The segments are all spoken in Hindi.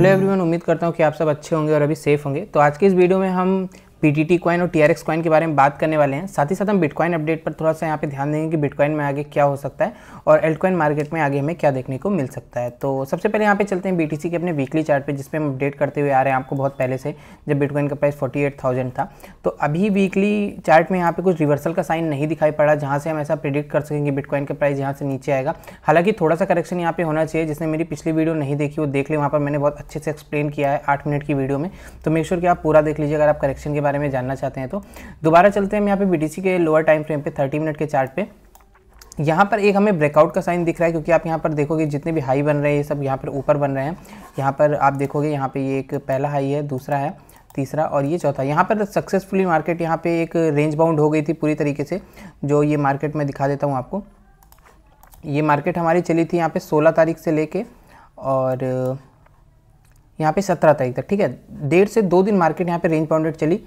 हेलो एवरीवन उम्मीद करता हूँ कि आप सब अच्छे होंगे और अभी सेफ होंगे तो आज के इस वीडियो में हम पीटीटी कॉइन और टीआरएक्स कॉइन के बारे में बात करने वाले हैं साथ ही साथ हम बिटकॉइन अपडेट पर थोड़ा सा यहाँ पे ध्यान देंगे कि बिटकॉइन में आगे क्या हो सकता है और एल्टकॉइन मार्केट में आगे हमें क्या देखने को मिल सकता है तो सबसे पहले यहाँ पे चलते हैं बीटीसी के अपने वीकली चार्ट पे जिसपे हम अपडेट करते हुए आ रहे हैं आपको बहुत पहले से जब बिटकॉइन का प्राइस फोर्टी था तो अभी वीकली चार्ट में यहाँ पे कुछ रिवर्सल का साइन नहीं दिखाई पड़ा जहाँ से हम ऐसा प्रिडिक्ट कर सकेंगे बिटकॉइन का प्राइस यहाँ से नीचे आएगा हालांकि थोड़ा सा करेक्शन यहाँ पे होना चाहिए जिसने मेरी पिछली वीडियो नहीं देखी वो देख ले वहाँ पर मैंने बहुत अच्छे से एक्सप्लेन किया है आठ मिनट की वीडियो में तो मेक श्योर कि आप पूरा देख लीजिए अगर आप करेक्शन के बारे में जानना चाहते हैं तो दोबारा चलते हैं हम यहाँ पे बी के लोअर टाइम फ्रेम पे 30 मिनट के चार्ट पे यहाँ पर एक हमें ब्रेकआउट का साइन दिख रहा है क्योंकि आप यहाँ पर देखोगे जितने भी हाई बन रहे हैं ये सब यहाँ पर ऊपर बन रहे हैं यहाँ पर आप देखोगे यहाँ पे ये एक पहला हाई है दूसरा है तीसरा और ये चौथा यहाँ पर सक्सेसफुली मार्केट यहाँ पे एक रेंज बाउंड हो गई थी पूरी तरीके से जो ये मार्केट में दिखा देता हूँ आपको ये मार्केट हमारी चली थी यहाँ पर सोलह तारीख से ले और यहाँ पे सत्रह तारीख तक ठीक है डेढ़ से दो दिन मार्केट यहाँ पे रेंज बाउंडेड चली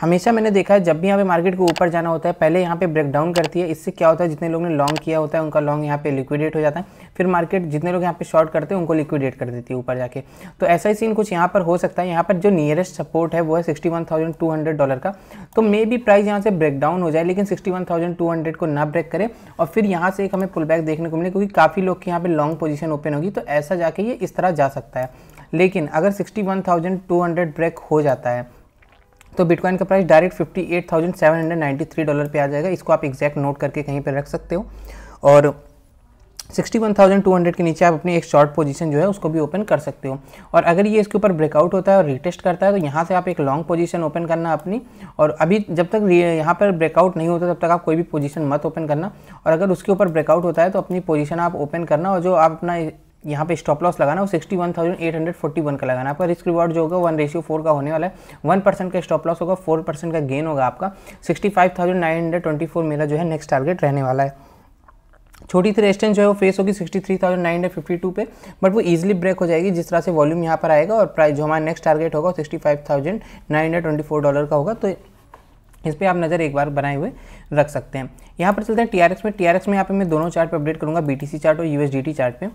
हमेशा मैंने देखा है जब भी यहाँ पे मार्केट को ऊपर जाना होता है पहले यहाँ पे ब्रेकडाउन करती है इससे क्या होता है जितने लोगों ने लॉन्ग किया होता है उनका लॉन्ग यहाँ पे लिक्विडेट हो जाता है फिर मार्केट जितने लोग यहाँ पे शॉर्ट करते हैं उनको लिक्विडेट कर देती है ऊपर जाके तो ऐसा ही सीन कुछ यहाँ पर हो सकता है यहाँ पर जो नियरेस्ट सपोर्ट है वो है sixty one thousand two hundred dollar का तो मे बी प्राइस यहाँ से ब्रेकडाउन हो जाए लेकिन sixty one thousand two hundred को ना ब्रेक करें और फिर यहाँ से एक हमें पुल बैक देखने को मिले क्योंकि काफ़ी लोग के यहाँ पर लॉन्ग पोजिशन ओपन होगी तो ऐसा जाके ये इस तरह जा सकता है लेकिन अगर 61,200 ब्रेक हो जाता है तो बिटकॉइन का प्राइस डायरेक्ट 58,793 डॉलर पे आ जाएगा इसको आप एग्जैक्ट नोट करके कहीं पर रख सकते हो और 61,200 के नीचे आप अपनी एक शॉर्ट पोजीशन जो है उसको भी ओपन कर सकते हो और अगर ये इसके ऊपर ब्रेकआउट होता है और रिटेस्ट करता है तो यहाँ से आप एक लॉन्ग पोजीशन ओपन करना अपनी और अभी जब तक यहाँ पर ब्रेकआउट नहीं होता तब तक आप कोई भी पोजीशन मत ओपन करना और अगर उसके ऊपर ब्रेकआउट होता है तो अपनी पोजीशन आप ओपन करना और जो आप अपना यहाँ पे स्टॉप लॉस लगाना वो sixty one thousand eight hundred forty one का लगाना है आपका रिस्क रिवॉर्ड जो होगा वन रेशियो फोर का होने वाला है वन परसेंट का स्टॉप लॉस होगा फोर परसेंट का गेन होगा आपका sixty five thousand nine hundred twenty four मेरा जो है नेक्स्ट टारगेट रहने वाला है छोटी सी रेस्टेंस जो है वो फेस होगी sixty three thousand nine hundred fifty two पे बट वो इजीली ब्रेक हो जाएगी जिस तरह से वॉल्यूम यहाँ पर आएगा और प्राइस जो हमारा नेक्स्ट टारगेट होगा sixty five thousand nine hundred twenty four dollar का होगा तो इस पर आप नज़र एक बार बनाए हुए रख सकते हैं यहाँ पर चलते हैं टीआरएक्स में टीआरएक्स में यहाँ पे मैं दोनों चार्ट अपडेट करूँगा सी चार्ट और यूएसडीटी चार्ट पर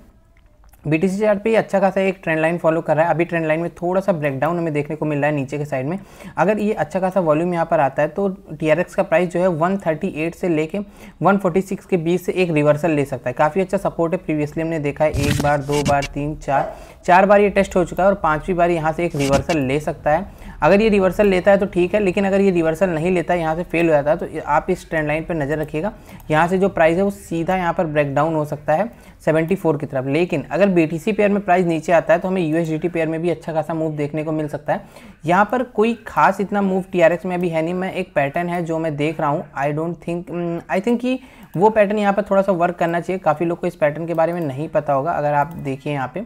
बी टी अच्छा खासा एक ट्रेंड लाइन फॉलो कर रहा है अभी ट्रेंड लाइन में थोड़ा सा ब्रेकडाउन हमें देखने को मिल रहा है नीचे के साइड में अगर ये अच्छा खासा वॉल्यूम यहाँ पर आता है तो टी का प्राइस जो है 138 से लेके 146 के बीच से एक रिवर्सल ले सकता है काफ़ी अच्छा सपोर्ट है प्रीवियसली हमने देखा है एक बार दो बार तीन चार चार बार ये टेस्ट हो चुका है और पाँचवीं बार यहाँ से एक रिवर्सल ले सकता है अगर ये रिवर्सल लेता है तो ठीक है लेकिन अगर ये रिवर्सल नहीं लेता है यहाँ से फेल हो जाता है तो आप इस ट्रेंड लाइन पर नज़र रखिएगा यहाँ से जो प्राइस है वो सीधा यहाँ पर ब्रेकडाउन हो सकता है 74 की तरफ लेकिन अगर बी टी पेयर में प्राइस नीचे आता है तो हमें यू एस पेयर में भी अच्छा खासा मूव देखने को मिल सकता है यहाँ पर कोई खास इतना मूव टी में अभी है नहीं मैं एक पैटर्न है जो मैं देख रहा हूँ I don't think I think कि वो पैटर्न यहाँ पर थोड़ा सा वर्क करना चाहिए काफ़ी लोग को इस पैटर्न के बारे में नहीं पता होगा अगर आप देखिए यहाँ पर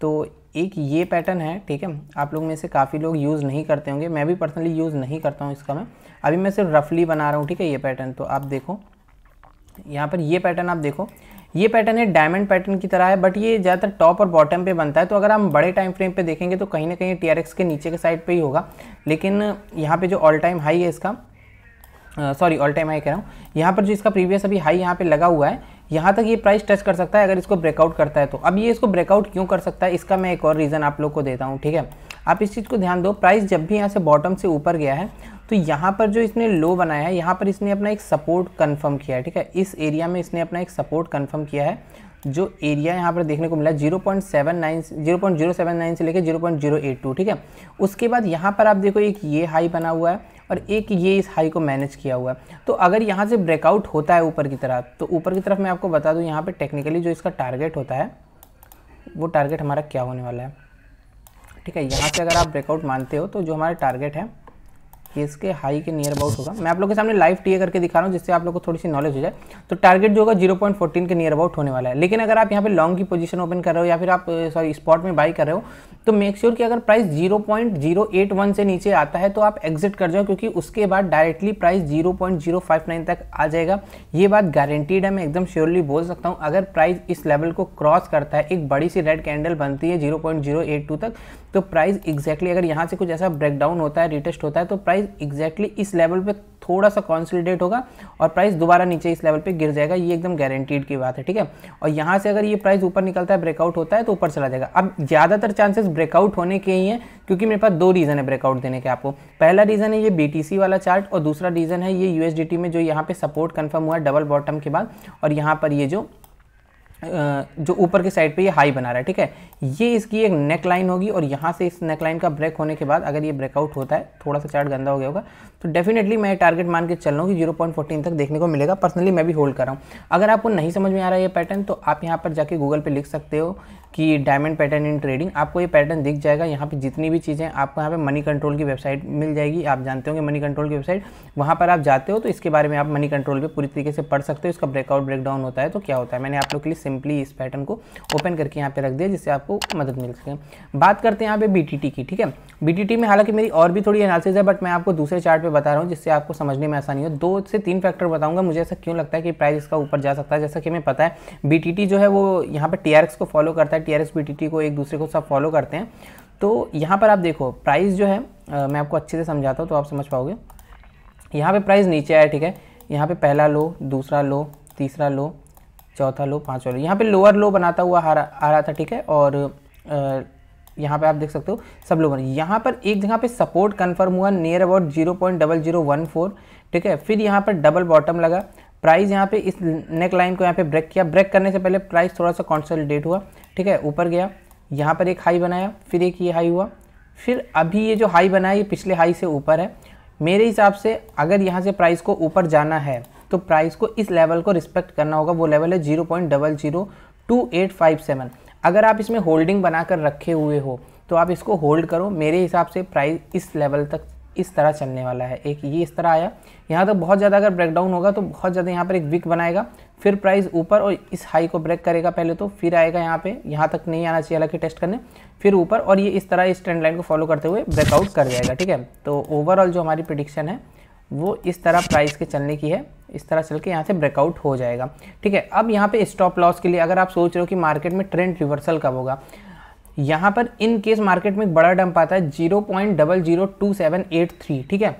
तो एक ये पैटर्न है ठीक है आप लोग में से काफ़ी लोग यूज़ नहीं करते होंगे मैं भी पर्सनली यूज़ नहीं करता हूँ इसका मैं अभी मैं सिर्फ रफली बना रहा हूँ ठीक है ये पैटर्न तो आप देखो यहाँ पर ये पैटर्न आप देखो ये पैटर्न है डायमंड पैटर्न की तरह है बट ये ज़्यादातर टॉप और बॉटम पे बनता है तो अगर हम बड़े टाइम फ्रेम पे देखेंगे तो कहीं ना कहीं टी के नीचे के साइड पे ही होगा लेकिन यहाँ पे जो ऑल टाइम हाई है इसका सॉरी ऑल टाइम हाई कह रहा हूँ यहाँ पर जो इसका प्रीवियस अभी हाई यहाँ पे लगा हुआ है यहाँ तक ये प्राइस टच कर सकता है अगर इसको ब्रेकआउट करता है तो अब ये इसको ब्रेकआउट क्यों कर सकता है इसका मैं एक और रीज़न आप लोग को देता हूँ ठीक है आप इस चीज़ को ध्यान दो प्राइस जब भी यहाँ से बॉटम से ऊपर गया है तो यहाँ पर जो इसने लो बनाया है यहाँ पर इसने अपना एक सपोर्ट कन्फर्म किया है ठीक है इस एरिया में इसने अपना एक सपोर्ट कन्फर्म किया है जो एरिया यहाँ पर देखने को मिला 0.79 0.079 से लेकर 0.082 ठीक है उसके बाद यहाँ पर आप देखो एक ये हाई बना हुआ है और एक ये इस हाई को मैनेज किया हुआ है तो अगर यहाँ से ब्रेकआउट होता है ऊपर की तरफ तो ऊपर की तरफ मैं आपको बता दूँ यहाँ पर टेक्निकली जो इसका टारगेट होता है वो टारगेट हमारा क्या होने वाला है ठीक है यहाँ से अगर आप ब्रेकआउट मानते हो तो जो हमारा टारगेट है ये इसके हाई के नियर अबाउट होगा मैं आप लोग के सामने लाइव टीए करके दिखा रहा हूँ जिससे आप लोग को थोड़ी सी नॉलेज हो जाए तो टारगेट जो होगा 0.14 के नियर अबाउट होने वाला है लेकिन अगर आप यहाँ पे लॉन्ग की पोजीशन ओपन कर रहे हो या फिर आप सॉरी स्पॉट में बाई कर रहे हो तो मेक श्योर sure कि अगर प्राइस 0.081 से नीचे आता है तो आप एग्जिट कर जाओ क्योंकि उसके बाद डायरेक्टली प्राइस 0.059 तक आ जाएगा ये बात गारंटीड है मैं एकदम श्योरली बोल सकता हूँ अगर प्राइस इस लेवल को क्रॉस करता है एक बड़ी सी रेड कैंडल बनती है 0.082 तक तो प्राइस एग्जैक्टली exactly अगर यहाँ से कुछ ऐसा ब्रेकडाउन होता है रिटेस्ट होता है तो प्राइस प्राइस एग्जैक्टली इस लेवल पे थोड़ा सा कॉन्सोलिडेट होगा और प्राइस दोबारा नीचे इस लेवल पे गिर जाएगा ये एकदम गारंटीड की बात है ठीक है और यहाँ से अगर ये प्राइस ऊपर निकलता है ब्रेकआउट होता है तो ऊपर चला जाएगा अब ज़्यादातर चांसेस ब्रेकआउट होने के ही हैं क्योंकि मेरे पास दो रीज़न है ब्रेकआउट देने के आपको पहला रीज़न है ये बी वाला चार्ट और दूसरा रीज़न है ये यू में जो यहाँ पर सपोर्ट कन्फर्म हुआ डबल बॉटम के बाद और यहाँ पर ये जो जो ऊपर की साइड पे ये हाई बना रहा है ठीक है ये इसकी एक नेक लाइन होगी और यहाँ से इस नेक लाइन का ब्रेक होने के बाद अगर ये ब्रेकआउट होता है थोड़ा सा चार्ट गंदा हो गया होगा तो डेफिनेटली मैं टारगेट मान के चल रहा हूँ कि जीरो पॉइंट फोर्टीन तक देखने को मिलेगा पर्सनली मैं भी होल्ड कर रहा हूँ अगर आपको नहीं समझ में आ रहा है ये पैटर्न तो आप यहाँ पर जाके गूगल पर लिख सकते हो कि डायमंड पैटर्न इन ट्रेडिंग आपको ये पैटर्न दिख जाएगा यहाँ पे जितनी भी चीज़ें आपको यहाँ पे मनी कंट्रोल की वेबसाइट मिल जाएगी आप जानते होंगे मनी कंट्रोल की वेबसाइट वहाँ पर आप जाते हो तो इसके बारे में आप मनी कंट्रोल पे पूरी तरीके से पढ़ सकते हो इसका ब्रेकआउट ब्रेकडाउन होता है तो क्या होता है मैंने आप लोग के लिए सिंपली इस पैटर्न को ओपन करके यहाँ पर रख दिया जिससे आपको मदद मिल सके बात करते हैं यहाँ पे बी की ठीक है बी में हालांकि मेरी और भी थोड़ी एनालिसिस है बट मैं आपको दूसरे चार्ट पर बता रहा हूँ जिससे आपको समझने में आसानी हो दो से तीन फैक्टर बताऊँगा मुझे ऐसा क्यों लगता है कि प्राइस इसका ऊपर जा सकता है जैसा कि हमें पता है बी जो है वो यहाँ पर टी को फॉलो करता है है टी आर एस को एक दूसरे को सब फॉलो करते हैं तो यहाँ पर आप देखो प्राइस जो है आ, मैं आपको अच्छे से समझाता हूँ तो आप समझ पाओगे यहाँ पे प्राइस नीचे आया ठीक है यहाँ पे पहला लो दूसरा लो तीसरा लो चौथा लो पाँचवा लो यहाँ पे लोअर लो बनाता हुआ आ रहा था ठीक है और यहाँ पे आप देख सकते हो सब लोग यहाँ पर एक जगह पे सपोर्ट कंफर्म हुआ near about zero point double zero one four ठीक है फिर यहाँ पर डबल बॉटम लगा प्राइस यहाँ पे इस नेक लाइन को यहाँ पे ब्रेक किया ब्रेक करने से पहले प्राइस थोड़ा सा कॉन्सोलिडेट हुआ ठीक है ऊपर गया यहाँ पर एक हाई बनाया फिर एक ये हाई हुआ फिर अभी ये जो हाई बना है ये पिछले हाई से ऊपर है मेरे हिसाब से अगर यहाँ से प्राइस को ऊपर जाना है तो प्राइस को इस लेवल को रिस्पेक्ट करना होगा वो लेवल है zero point double zero two eight five seven अगर आप इसमें होल्डिंग बनाकर रखे हुए हो तो आप इसको होल्ड करो मेरे हिसाब से प्राइस इस लेवल तक इस तरह चलने वाला है एक ये इस तरह आया यहाँ तक तो बहुत ज़्यादा अगर ब्रेकडाउन होगा तो बहुत ज़्यादा यहाँ पर एक विक बनाएगा फिर प्राइस ऊपर और इस हाई को ब्रेक करेगा पहले तो फिर आएगा यहाँ पे यहाँ तक नहीं आना चाहिए हालांकि टेस्ट करने फिर ऊपर और ये इस तरह इस ट्रेंड लाइन को फॉलो करते हुए ब्रेकआउट कर जाएगा ठीक है तो ओवरऑल जो हमारी प्रिडिक्शन है वो इस तरह प्राइस के चलने की है इस तरह चल के यहाँ से ब्रेकआउट हो जाएगा ठीक है अब यहाँ पर स्टॉप लॉस के लिए अगर आप सोच रहे हो कि मार्केट में ट्रेंड रिवर्सल कब होगा यहाँ पर इन केस मार्केट में एक बड़ा डंप आता है zero point double zero two seven eight three ठीक है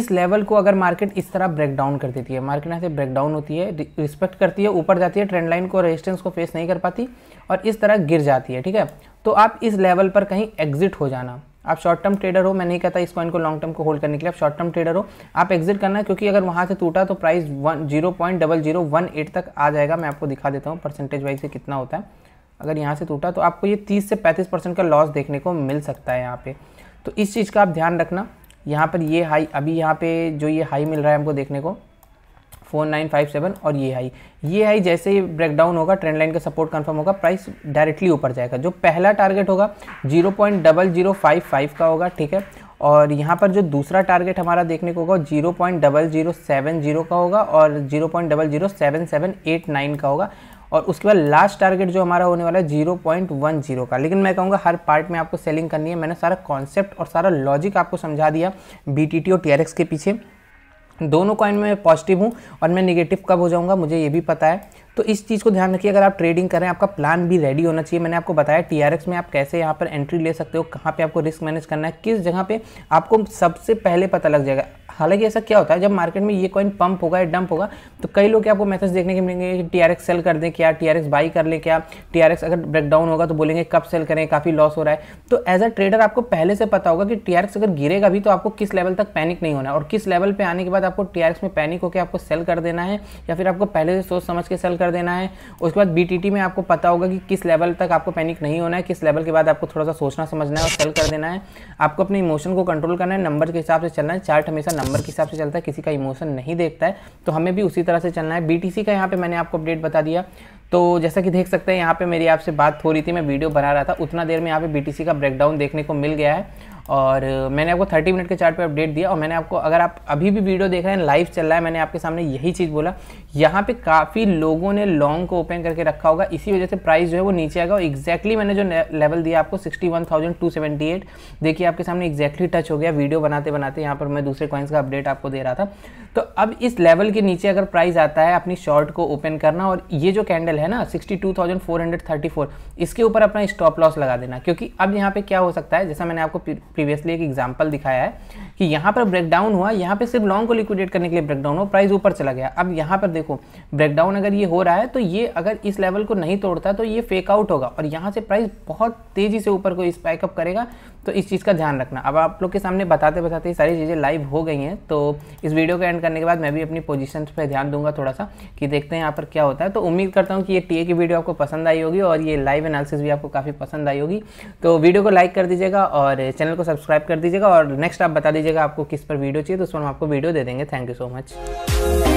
इस लेवल को अगर मार्केट इस तरह ब्रेक डाउन कर देती है मार्केट यहाँ से ब्रेक डाउन होती है रिस्पेक्ट करती है ऊपर जाती है ट्रेंड लाइन को रेजिस्टेंस को फेस नहीं कर पाती और इस तरह गिर जाती है ठीक है तो आप इस लेवल पर कहीं एग्जिट हो जाना आप शॉर्ट टर्म ट्रेडर हो मैं नहीं कहता इस कॉइन को लॉन्ग टर्म को होल्ड करने के लिए आप शॉर्ट टर्म ट्रेडर हो आप एग्जिट करना क्योंकि अगर वहाँ से टूटा तो price one zero point double zero one eight तक आ जाएगा मैं आपको दिखा देता हूँ परसेंटेज वाइज से कितना होता है अगर यहाँ से टूटा तो आपको ये 30 से 35 परसेंट का लॉस देखने को मिल सकता है यहाँ पे तो इस चीज़ का आप ध्यान रखना यहाँ पर ये हाई अभी यहाँ पे जो ये हाई मिल रहा है हमको देखने को 4957 और ये हाई ये हाई जैसे ही ब्रेकडाउन होगा ट्रेंड लाइन का सपोर्ट कंफर्म होगा प्राइस डायरेक्टली ऊपर जाएगा जो पहला टारगेट होगा 0.0055 का होगा ठीक है और यहाँ पर जो दूसरा टारगेट हमारा देखने को होगा zero point double zero seven zero का होगा और zero point double zero seven seven eight nine का होगा और उसके बाद लास्ट टारगेट जो हमारा होने वाला है जीरो पॉइंट वन जीरो का लेकिन मैं कहूँगा हर पार्ट में आपको सेलिंग करनी है मैंने सारा कॉन्सेप्ट और सारा लॉजिक आपको समझा दिया बी टी टी और टी आर एक्स के पीछे दोनों कॉइन में मैं पॉजिटिव हूँ और मैं निगेटिव कब हो जाऊँगा मुझे ये भी पता है तो इस चीज़ को ध्यान रखिए अगर आप ट्रेडिंग करें आपका प्लान भी रेडी होना चाहिए मैंने आपको बताया टी में आप कैसे यहाँ पर एंट्री ले सकते हो कहाँ पर आपको रिस्क मैनेज करना है किस जगह पर आपको सबसे पहले पता लग जाएगा हालांकि ऐसा क्या होता है जब मार्केट में ये कॉइन पंप होगा या डंप होगा तो कई लोग आपको मैसेज देखने के मिलेंगे टी आर सेल कर दें क्या टी बाई कर लें क्या टी अगर ब्रेकडाउन होगा तो बोलेंगे कब सेल करें काफ़ी लॉस हो रहा है तो एज अ ट्रेडर आपको पहले से पता होगा कि टी अगर गिरेगा भी तो आपको किस लेवल तक पैनिक नहीं होना और किस लेवल पर आने के बाद आपको टी में पैनिक होकर आपको सेल कर देना है या फिर आपको पहले से सोच समझ के सेल कर कर देना है उसके बाद बी में आपको पता होगा कि किस लेवल तक आपको पैनिक नहीं होना है किस लेवल के बाद आपको थोड़ा सा सोचना समझना है और सेल कर देना है आपको अपने इमोशन को कंट्रोल करना है नंबर के हिसाब से चलना है चार्ट हमेशा नंबर के हिसाब से चलता है किसी का इमोशन नहीं देखता है तो हमें भी उसी तरह से चलना है बी का यहाँ पर मैंने आपको अपडेट बता दिया तो जैसा कि देख सकते हैं यहाँ पे मेरी आपसे बात हो रही थी मैं वीडियो बना रहा था उतना देर में यहाँ पे बी का ब्रेकडाउन देखने को मिल गया है और मैंने आपको 30 मिनट के चार्ट पे अपडेट दिया और मैंने आपको अगर आप अभी भी वीडियो देख रहे हैं लाइव चल रहा है मैंने आपके सामने यही चीज़ बोला यहाँ पे काफ़ी लोगों ने लॉन्ग को ओपन करके रखा होगा इसी वजह से प्राइस जो है वो नीचे आएगा और एक्जैक्टली मैंने जो लेवल दिया आपको सिक्सटी देखिए आपके सामने एक्जैक्टली टच हो गया वीडियो बनाते बनाते यहाँ पर मैं दूसरे कॉइन्स का अपडेट आपको दे रहा था तो अब इस लेवल के नीचे अगर प्राइस आता है अपनी शॉर्ट को ओपन करना और ये जो कैंडल है ना सिक्सटी इसके ऊपर अपना स्टॉप लॉस लगा देना क्योंकि अब यहाँ पे क्या हो सकता है जैसा मैंने आपको प्रीवियसली एक एग्जाम्पल दिखाया है कि यहाँ पर ब्रेकडाउन हुआ यहाँ पे सिर्फ लॉन्ग को लिक्विडेट करने के लिए ब्रेकडाउन हुआ प्राइस ऊपर चला गया अब यहाँ पर देखो ब्रेकडाउन अगर ये हो रहा है तो ये अगर इस लेवल को नहीं तोड़ता तो ये फेकआउट होगा और यहाँ से प्राइस बहुत तेज़ी से ऊपर को स्पाइकअप करेगा तो इस चीज़ का ध्यान रखना अब आप लोग के सामने बताते बताते सारी चीज़ें लाइव हो गई हैं तो इस वीडियो को एंड करने के बाद मैं भी अपनी पोजिशन पर ध्यान दूंगा थोड़ा सा कि देखते हैं यहाँ पर क्या होता है तो उम्मीद करता हूँ कि ये टी की वीडियो आपको पसंद आई होगी और ये लाइव एनालिसिस भी आपको काफ़ी पसंद आई होगी तो वीडियो को लाइक कर दीजिएगा और चैनल को सब्सक्राइब कर दीजिएगा और नेक्स्ट आप बता दीजिए दीजिएगा आपको किस पर वीडियो चाहिए तो उस पर हम आपको वीडियो दे देंगे थैंक यू सो मच